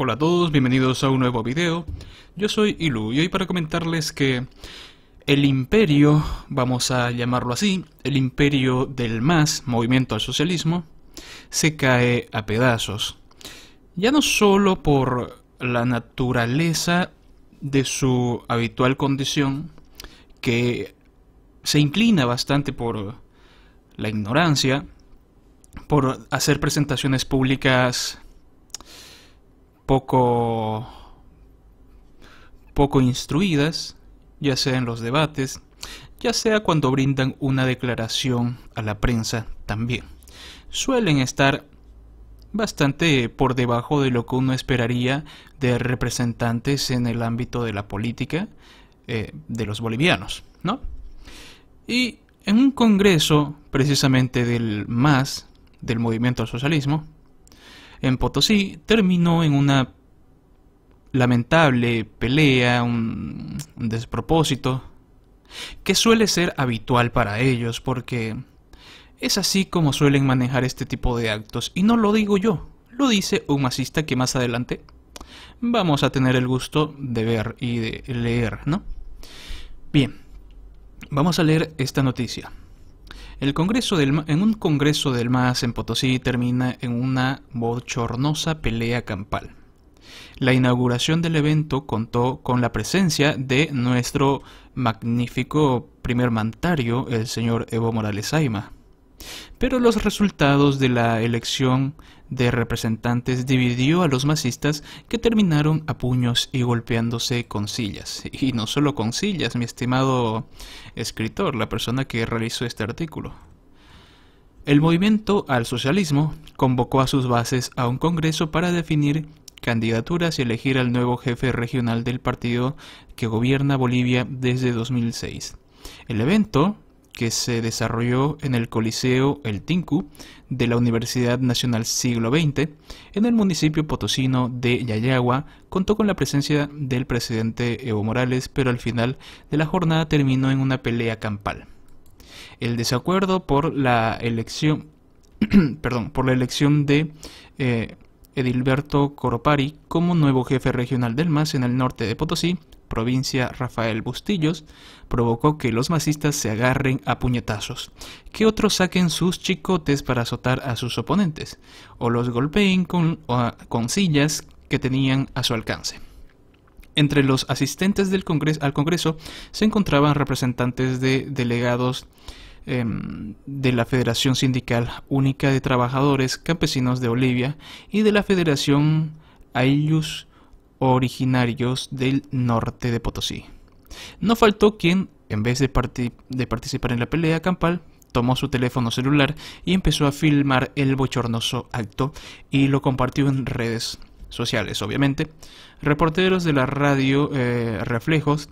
Hola a todos, bienvenidos a un nuevo video. Yo soy Ilu y hoy para comentarles que el imperio, vamos a llamarlo así, el imperio del MAS, movimiento al socialismo, se cae a pedazos. Ya no solo por la naturaleza de su habitual condición, que se inclina bastante por la ignorancia, por hacer presentaciones públicas poco, poco instruidas, ya sea en los debates, ya sea cuando brindan una declaración a la prensa también. Suelen estar bastante por debajo de lo que uno esperaría de representantes en el ámbito de la política eh, de los bolivianos, ¿no? Y en un congreso precisamente del MAS, del Movimiento al Socialismo, en Potosí terminó en una lamentable pelea, un, despropósito, que suele ser habitual para ellos porque es así como suelen manejar este tipo de actos y no lo digo yo, lo dice un masista que más adelante vamos a tener el gusto de ver y de leer, ¿no? Bien, vamos a leer esta noticia. El congreso del, en un congreso del MAS en Potosí termina en una bochornosa pelea campal. La inauguración del evento contó con la presencia de nuestro magnífico primer mantario, el señor Evo Morales Ayma. Pero los resultados de la elección de representantes dividió a los masistas que terminaron a puños y golpeándose con sillas. Y no solo con sillas, mi estimado escritor, la persona que realizó este artículo. El movimiento al socialismo convocó a sus bases a un congreso para definir candidaturas y elegir al nuevo jefe regional del partido que gobierna Bolivia desde 2006. El evento que se desarrolló en el Coliseo El Tinku de la Universidad Nacional Siglo XX en el municipio potosino de Yayagua contó con la presencia del presidente Evo Morales, pero al final de la jornada terminó en una pelea campal. El desacuerdo por la elección, perdón, por la elección de eh, Edilberto Coropari como nuevo jefe regional del MAS en el norte de Potosí provincia Rafael Bustillos, provocó que los masistas se agarren a puñetazos, que otros saquen sus chicotes para azotar a sus oponentes, o los golpeen con, sillas que tenían a su alcance. Entre los asistentes del al Congreso se encontraban representantes de delegados em, de la Federación Sindical Única de Trabajadores Campesinos de Bolivia y de la Federación Ayllus originarios del norte de Potosí. No faltó quien, en vez de, participar en la pelea campal, tomó su teléfono celular y empezó a filmar el bochornoso acto y lo compartió en redes sociales, obviamente. Reporteros de la radio eh, Reflejos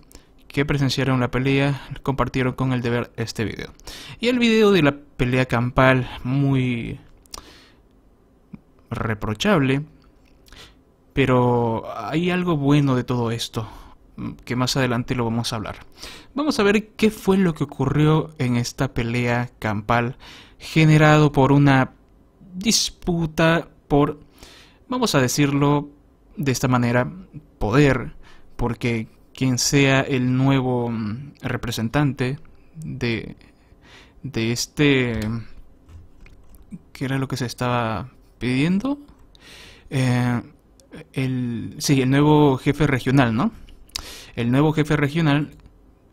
que presenciaron la pelea compartieron con el deber este video. Y el video de la pelea campal muy reprochable pero hay algo bueno de todo esto, mm, que más adelante lo vamos a hablar. Vamos a ver qué fue lo que ocurrió en esta pelea campal generado por una disputa por, vamos a decirlo de esta manera, poder, porque quien sea el nuevo mm, representante de, de este, ¿qué era lo que se estaba pidiendo? Eh, el, sí, el nuevo jefe regional, ¿no? El nuevo jefe regional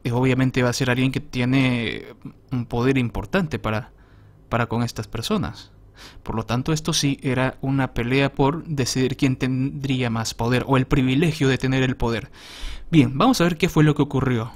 eh, obviamente va a ser alguien que tiene un poder importante para, para con estas personas. Por lo tanto, esto sí era una pelea por decidir quién tendría más poder o el privilegio de tener el poder. Bien, vamos a ver qué fue lo que ocurrió.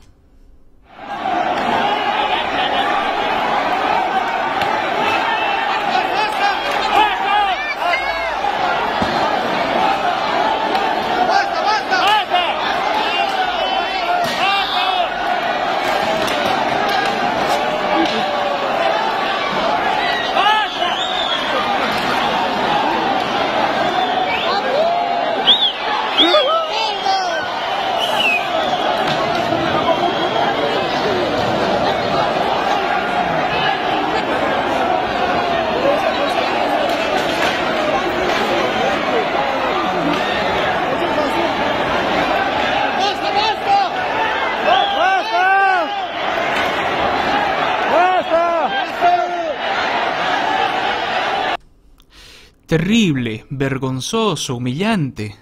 terrible, vergonzoso, humillante,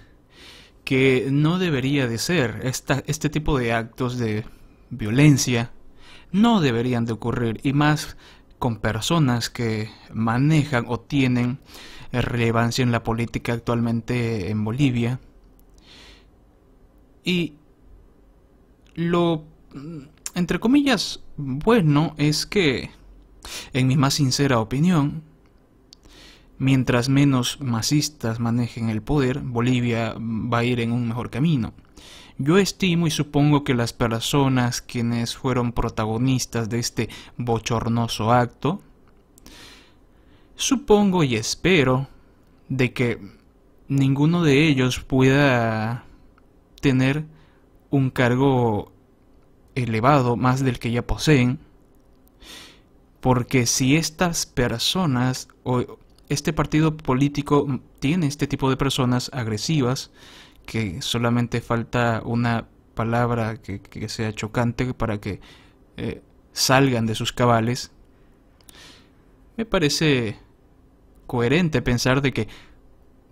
que no debería de ser. este tipo de actos de violencia no deberían de ocurrir, y más con personas que manejan o tienen relevancia en la política actualmente en Bolivia. Y lo, entre comillas, bueno es que, en mi más sincera opinión, mientras menos masistas manejen el poder, Bolivia va a ir en un mejor camino. Yo estimo y supongo que las personas quienes fueron protagonistas de este bochornoso acto, supongo y espero de que ninguno de ellos pueda tener un cargo elevado más del que ya poseen, porque si estas personas o este partido político tiene este tipo de personas agresivas que solamente falta una palabra que, sea chocante para que eh, salgan de sus cabales. Me parece coherente pensar de que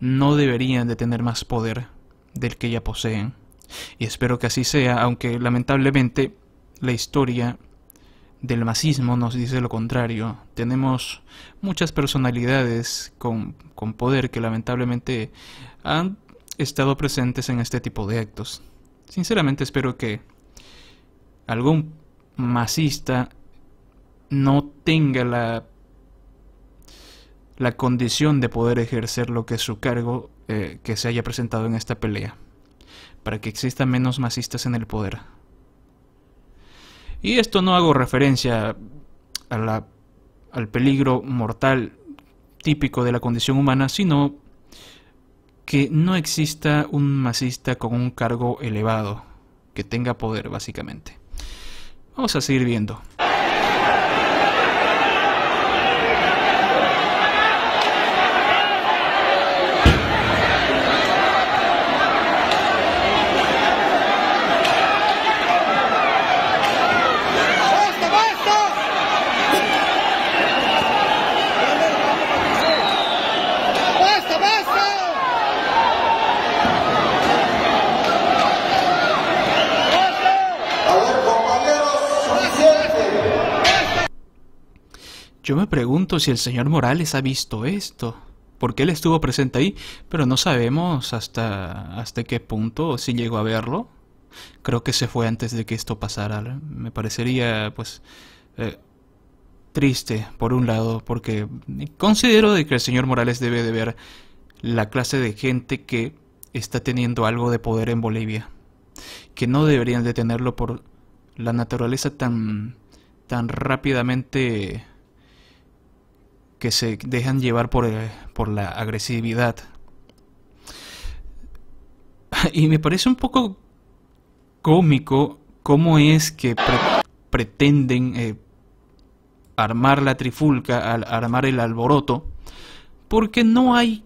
no deberían de tener más poder del que ya poseen. Y espero que así sea, aunque lamentablemente la historia del masismo nos dice lo contrario. Tenemos muchas personalidades con, poder que lamentablemente han estado presentes en este tipo de actos. Sinceramente espero que algún masista no tenga la, la condición de poder ejercer lo que es su cargo eh, que se haya presentado en esta pelea, para que existan menos masistas en el poder. Y esto no hago referencia al peligro mortal típico de la condición humana, sino que no exista un masista con un cargo elevado, que tenga poder básicamente. Vamos a seguir viendo. Yo me pregunto si el señor Morales ha visto esto, porque él estuvo presente ahí, pero no sabemos hasta, hasta qué punto, si llegó a verlo. Creo que se fue antes de que esto pasara. Me parecería, pues, eh, triste, por un lado, porque considero de que el señor Morales debe de ver la clase de gente que está teniendo algo de poder en Bolivia, que no deberían de tenerlo por la naturaleza tan, tan rápidamente que se dejan llevar por, por la agresividad. Y me parece un poco cómico cómo es que pretenden eh, armar la trifulca, armar el alboroto, porque no hay,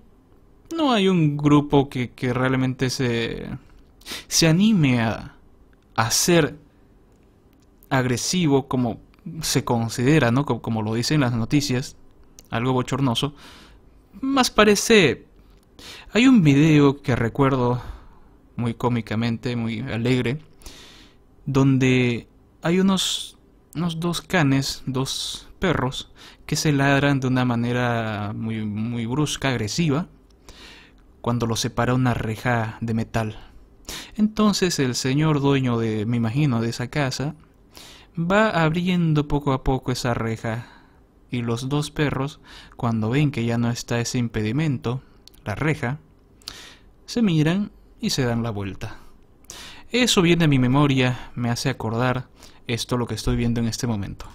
no hay un grupo que, realmente se, se anime a, a ser agresivo como se considera, como, lo dicen las noticias, algo bochornoso, más parece... Hay un video que recuerdo muy cómicamente, muy alegre, donde hay unos, unos dos canes, dos perros, que se ladran de una manera muy, muy brusca, agresiva, cuando los separa una reja de metal. Entonces el señor dueño de, me imagino, de esa casa, va abriendo poco a poco esa reja y los dos perros, cuando ven que ya no está ese impedimento, la reja, se miran y se dan la vuelta. Eso viene a mi memoria, me hace acordar esto lo que estoy viendo en este momento.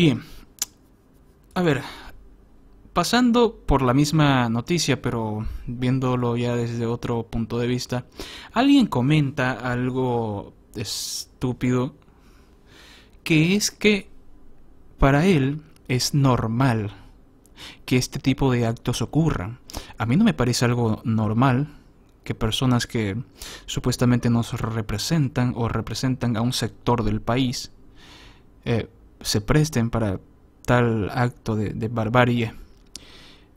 Bien. A ver, pasando por la misma noticia, pero viéndolo ya desde otro punto de vista, alguien comenta algo estúpido, que es que para él es normal que este tipo de actos ocurran. A mí no me parece algo normal que personas que supuestamente nos representan o representan a un sector del país, eh, se presten para tal acto de, barbarie.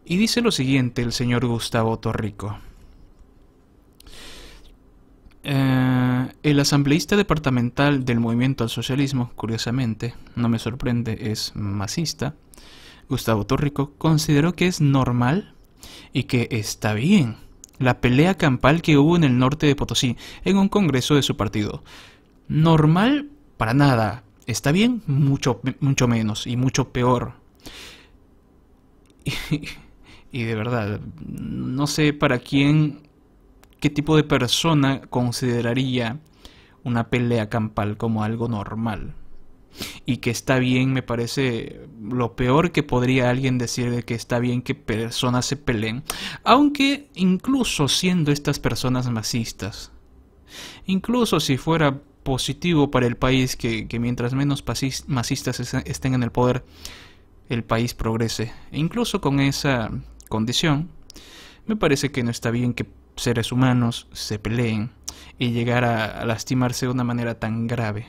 Y dice lo siguiente el señor Gustavo Torrico. Eh, el asambleísta departamental del movimiento al socialismo, curiosamente, no me sorprende, es masista, Gustavo Torrico, consideró que es normal y que está bien la pelea campal que hubo en el norte de Potosí, en un congreso de su partido. Normal para nada, ¿Está bien? Mucho, mucho menos y mucho peor. Y, y de verdad, no sé para quién, qué tipo de persona consideraría una pelea campal como algo normal. Y que está bien, me parece lo peor que podría alguien decir de que está bien que personas se peleen. Aunque incluso siendo estas personas masistas, incluso si fuera positivo para el país que, mientras menos masistas estén en el poder, el país progrese. E incluso con esa condición, me parece que no está bien que seres humanos se peleen y llegar a, lastimarse de una manera tan grave.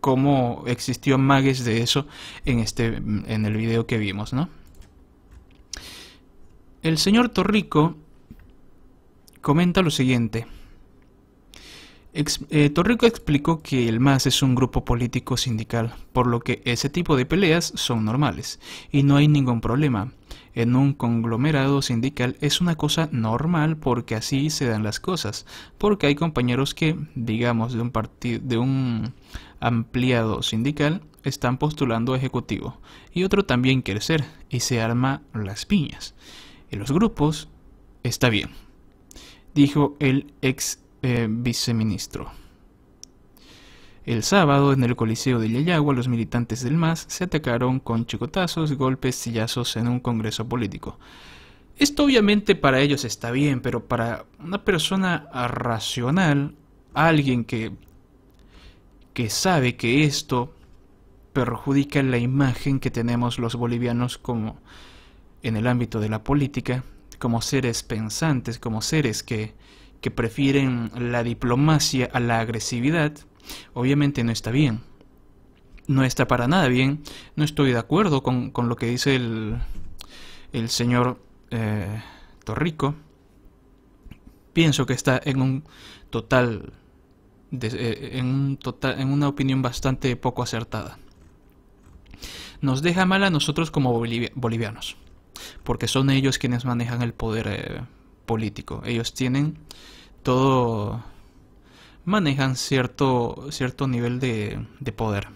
Como existió magues de eso en, este, en el video que vimos, ¿no? El señor Torrico comenta lo siguiente. Eh, Torrico explicó que el MAS es un grupo político sindical, por lo que ese tipo de peleas son normales y no hay ningún problema. En un conglomerado sindical es una cosa normal porque así se dan las cosas, porque hay compañeros que, digamos, de un partido de un ampliado sindical están postulando ejecutivo y otro también quiere ser y se arma las piñas. En los grupos está bien, dijo el ex eh, viceministro. El sábado, en el Coliseo de Yayagua, los militantes del MAS se atacaron con chicotazos, golpes, sillazos en un congreso político. Esto obviamente para ellos está bien, pero para una persona racional, alguien que, que sabe que esto perjudica la imagen que tenemos los bolivianos como en el ámbito de la política, como seres pensantes, como seres que, que prefieren la diplomacia a la agresividad, obviamente no está bien. No está para nada bien. No estoy de acuerdo con, lo que dice el, el señor eh, Torrico. Pienso que está en un total eh, en, un total, en una opinión bastante poco acertada. Nos deja mal a nosotros como bolivianos, porque son ellos quienes manejan el poder eh, político. Ellos tienen todo, manejan cierto, cierto nivel de, poder.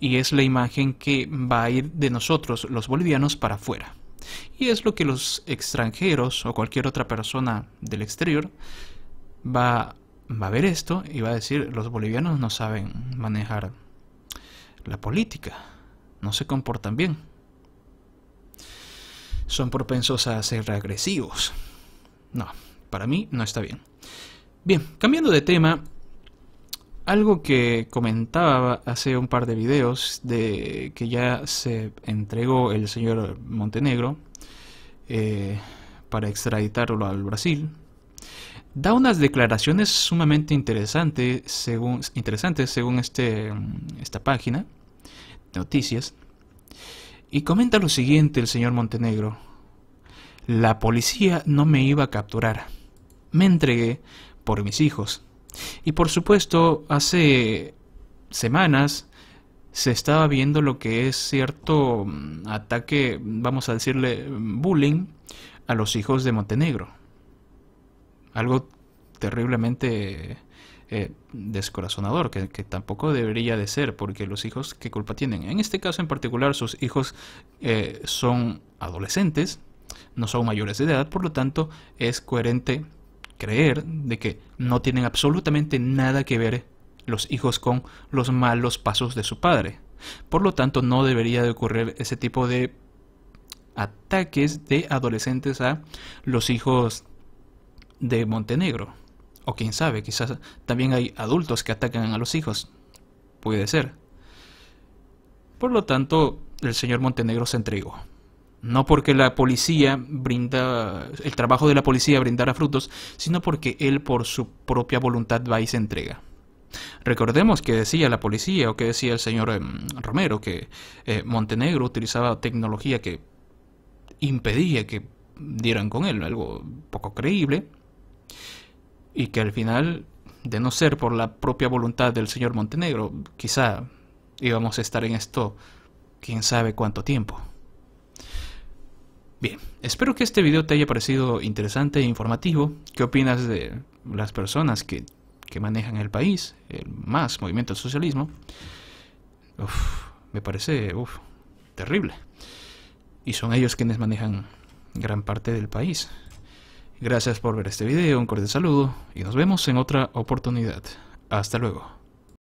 Y es la imagen que va a ir de nosotros, los bolivianos, para afuera. Y es lo que los extranjeros o cualquier otra persona del exterior va, va a ver esto y va a decir, los bolivianos no saben manejar la política, no se comportan bien, son propensos a ser agresivos, no, para mí no está bien. Bien, cambiando de tema, algo que comentaba hace un par de videos de que ya se entregó el señor Montenegro eh, para extraditarlo al Brasil, da unas declaraciones sumamente interesantes según, interesantes según este, esta página, de noticias, y comenta lo siguiente el señor Montenegro. La policía no me iba a capturar. Me entregué por mis hijos. Y por supuesto, hace semanas se estaba viendo lo que es cierto mm, ataque, vamos a decirle, bullying a los hijos de Montenegro. Algo terriblemente eh, descorazonador, que, tampoco debería de ser, porque los hijos, ¿qué culpa tienen? En este caso en particular, sus hijos eh, son adolescentes no son mayores de edad, por lo tanto es coherente creer de que no tienen absolutamente nada que ver los hijos con los malos pasos de su padre. Por lo tanto, no debería de ocurrir ese tipo de ataques de adolescentes a los hijos de Montenegro. O quién sabe, quizás también hay adultos que atacan a los hijos. Puede ser. Por lo tanto, el señor Montenegro se entregó. No porque la policía brinda, el trabajo de la policía brindara frutos, sino porque él por su propia voluntad va y se entrega. Recordemos que decía la policía o que decía el señor em, Romero que eh, Montenegro utilizaba tecnología que impedía que dieran con él, algo poco creíble, y que al final, de no ser por la propia voluntad del señor Montenegro, quizá íbamos a estar en esto quién sabe cuánto tiempo. Bien, espero que este video te haya parecido interesante e informativo. ¿Qué opinas de las personas que, manejan el país, el más movimiento socialismo? me parece terrible. Y son ellos quienes manejan gran parte del país. Gracias por ver este video, un cordial saludo y nos vemos en otra oportunidad. Hasta luego.